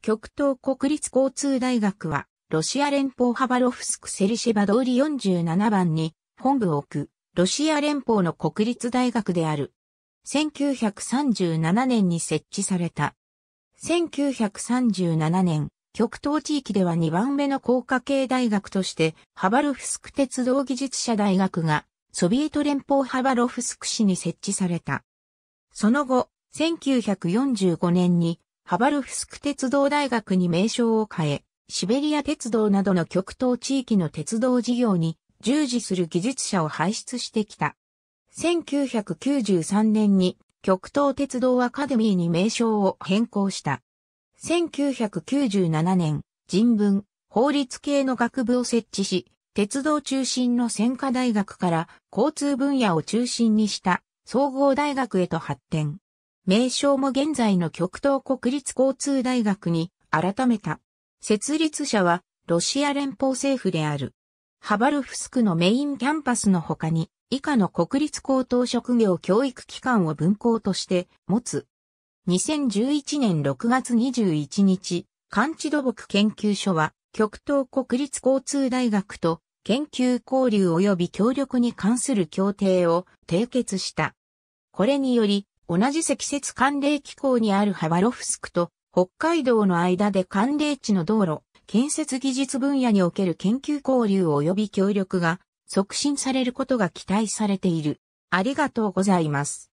極東国立交通大学は、ロシア連邦ハバロフスクセリシェバ通り47番に本部を置く、ロシア連邦の国立大学である。1937年に設置された。1937年、極東地域では2番目の高科系大学として、ハバロフスク鉄道技術者大学が、ソビエト連邦ハバロフスク市に設置された。その後、1945年にハバルフスク鉄道大学に名称を変え、シベリア鉄道などの極東地域の鉄道事業に従事する技術者を輩出してきた。1993年に極東鉄道アカデミーに名称を変更した。1997年、人文、法律系の学部を設置し、鉄道中心の専科大学から交通分野を中心にした総合大学へと発展。名称も現在の極東国立交通大学に改めた。設立者はロシア連邦政府である。ハバルフスクのメインキャンパスの他に以下の国立高等職業教育機関を分校として持つ。2011年6月21日、関地土木研究所は極東国立交通大学と研究交流及び協力に関する協定を締結した。これにより、同じ積雪寒冷気候にあるハバロフスクと北海道の間で寒冷地の道路、建設技術分野における研究交流及び協力が促進されることが期待されている。ありがとうございます。